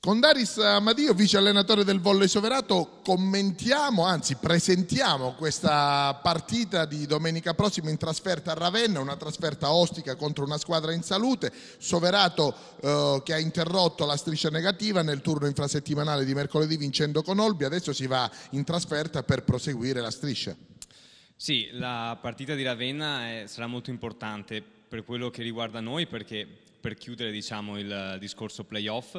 Con Daris Amadio, vice allenatore del Volley Soverato, commentiamo, anzi presentiamo questa partita di domenica prossima in trasferta a Ravenna, una trasferta ostica contro una squadra in salute, Soverato eh, che ha interrotto la striscia negativa nel turno infrasettimanale di mercoledì vincendo con Olbi, adesso si va in trasferta per proseguire la striscia. Sì, la partita di Ravenna è, eh, sarà molto importante per quello che riguarda noi perché per chiudere diciamo, il discorso playoff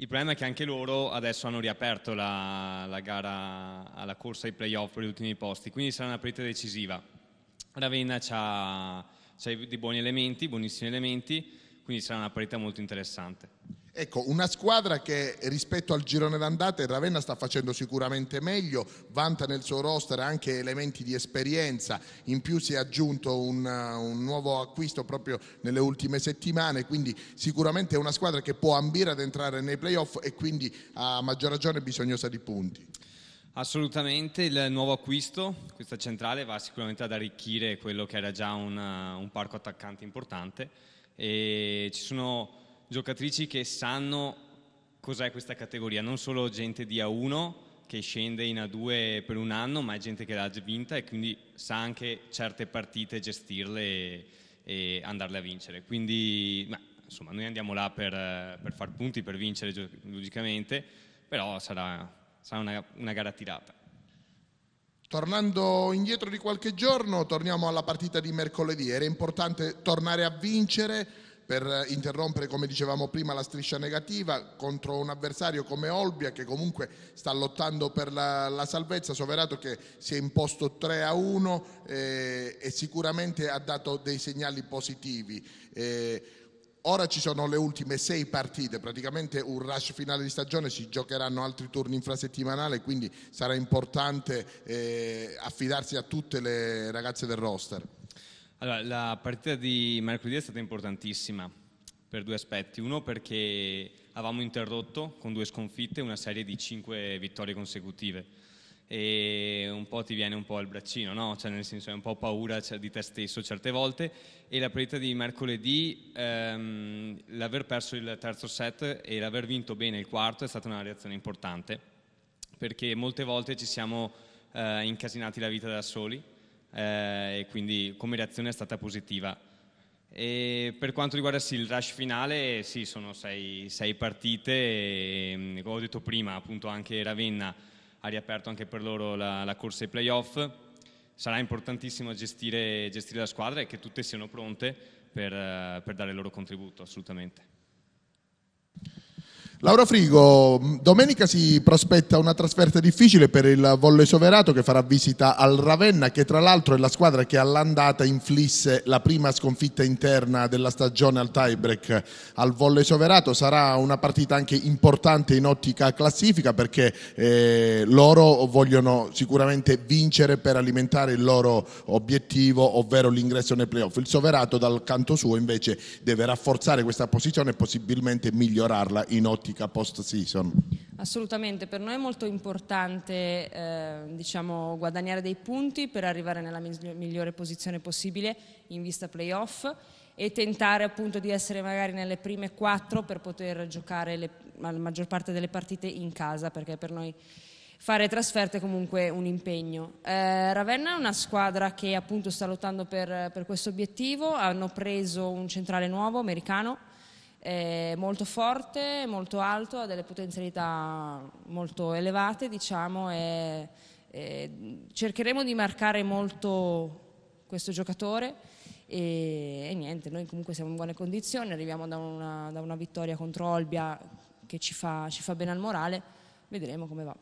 il problema è che anche loro adesso hanno riaperto la, la gara alla corsa ai playoff per gli ultimi posti, quindi sarà una partita decisiva. Ravenna ha dei buoni elementi, buonissimi elementi, quindi sarà una partita molto interessante. Ecco, una squadra che rispetto al girone d'andata il Ravenna sta facendo sicuramente meglio, vanta nel suo roster anche elementi di esperienza, in più si è aggiunto un, uh, un nuovo acquisto proprio nelle ultime settimane, quindi sicuramente è una squadra che può ambire ad entrare nei playoff e quindi a maggior ragione bisognosa di punti. Assolutamente, il nuovo acquisto, questa centrale va sicuramente ad arricchire quello che era già una, uh, un parco attaccante importante e ci sono giocatrici che sanno cos'è questa categoria, non solo gente di A1 che scende in A2 per un anno, ma è gente che l'ha vinta e quindi sa anche certe partite gestirle e, e andarle a vincere. Quindi, ma, insomma, noi andiamo là per, per, far punti, per vincere logicamente, però sarà, sarà una, una gara tirata. Tornando indietro di qualche giorno, torniamo alla partita di mercoledì. Era importante tornare a vincere per interrompere, come dicevamo prima, la striscia negativa contro un avversario come Olbia che comunque sta lottando per la, la salvezza, Soverato che si è imposto 3 a 1 eh, e sicuramente ha dato dei segnali positivi. Eh, Ora ci sono le ultime sei partite, praticamente un rush finale di stagione, si giocheranno altri turni infrasettimanali, quindi sarà importante eh, affidarsi a tutte le ragazze del roster. Allora, la partita di mercoledì è stata importantissima per due aspetti. Uno perché avevamo interrotto con due sconfitte una serie di cinque vittorie consecutive e un po' ti viene un po' al braccino, no? cioè, nel senso hai un po' paura cioè, di te stesso certe volte e la partita di mercoledì, ehm, l'aver perso il terzo set e l'aver vinto bene il quarto è stata una reazione importante perché molte volte ci siamo eh, incasinati la vita da soli eh, e quindi come reazione è stata positiva. E per quanto riguarda sì, il rush finale, sì, sono sei, sei partite, e, come ho detto prima, appunto anche Ravenna ha riaperto anche per loro la, la corsa ai playoff. Sarà importantissimo gestire, gestire, la squadra e che tutte siano pronte per, per dare il loro contributo, assolutamente. Laura Frigo, domenica si prospetta una trasferta difficile per il Volle Soverato che farà visita al Ravenna che tra l'altro è la squadra che all'andata inflisse la prima sconfitta interna della stagione al tiebreak al Volle Soverato. Sarà una partita anche importante in ottica classifica perché eh, loro vogliono sicuramente vincere per alimentare il loro obiettivo ovvero l'ingresso nei playoff. Il Soverato dal canto suo invece deve rafforzare questa posizione e possibilmente migliorarla in ottica ottica post season? Assolutamente, per noi è molto importante eh, diciamo, guadagnare dei punti per arrivare nella migliore posizione possibile in vista playoff e tentare appunto di essere magari nelle prime quattro per poter giocare le, la maggior parte delle partite in casa perché per noi fare trasferte è comunque un impegno. Eh, Ravenna è una squadra che appunto sta lottando per, per questo obiettivo, hanno preso un centrale nuovo americano è molto forte, molto alto, ha delle potenzialità molto elevate diciamo, e, e cercheremo di marcare molto questo giocatore e, e, niente, noi comunque siamo in buone condizioni, arriviamo da una, da una vittoria contro Olbia che ci fa, ci fa bene al morale, vedremo come va.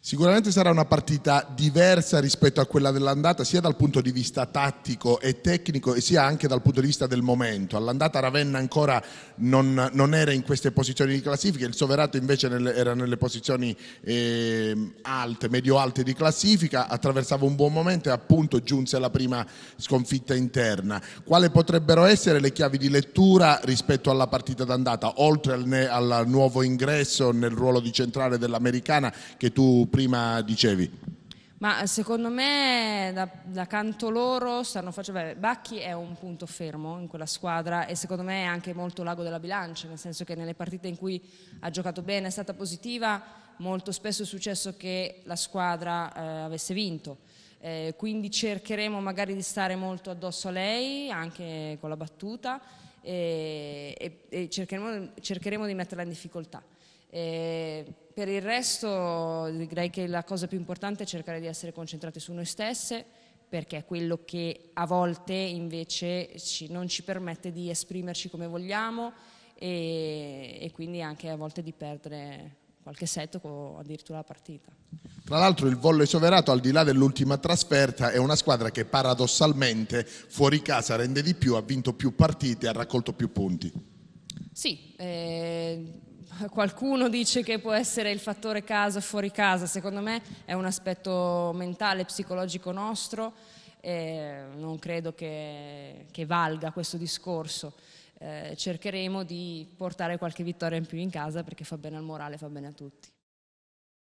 Sicuramente sarà una partita diversa rispetto a quella dell'andata, sia dal punto di vista tattico e tecnico, sia anche dal punto di vista del momento. All'andata Ravenna ancora non, non era in queste posizioni di classifica, il Soverato invece nel, era nelle posizioni eh, alte, medio-alte di classifica, attraversava un buon momento e appunto giunse la prima sconfitta interna. Quali potrebbero essere le chiavi di lettura rispetto alla partita d'andata, oltre al, al nuovo ingresso nel ruolo di centrale dell'americana che tu prima dicevi. Ma eh, secondo me da, da, canto loro stanno facendo... Beh, Bacchi è un punto fermo in quella squadra e secondo me è anche molto l'ago della bilancia, nel senso che nelle partite in cui ha giocato bene è stata positiva, molto spesso è successo che la squadra eh, avesse vinto. Eh, quindi cercheremo magari di stare molto addosso a lei, anche con la battuta, e, e, e cercheremo, cercheremo di metterla in difficoltà. E per il resto direi che la cosa più importante è cercare di essere concentrati su noi stesse perché è quello che a volte invece ci, non ci permette di esprimerci come vogliamo e, e quindi anche a volte di perdere qualche set o addirittura la partita. Tra l'altro il Volle Soverato al di là dell'ultima trasferta è una squadra che paradossalmente fuori casa rende di più, ha vinto più partite, ha raccolto più punti. Sì, eh, qualcuno dice che può essere il fattore casa fuori casa, secondo me è un aspetto mentale, psicologico nostro, eh, non credo che, che, valga questo discorso. Eh, cercheremo di portare qualche vittoria in più in casa perché fa bene al morale, fa bene a tutti.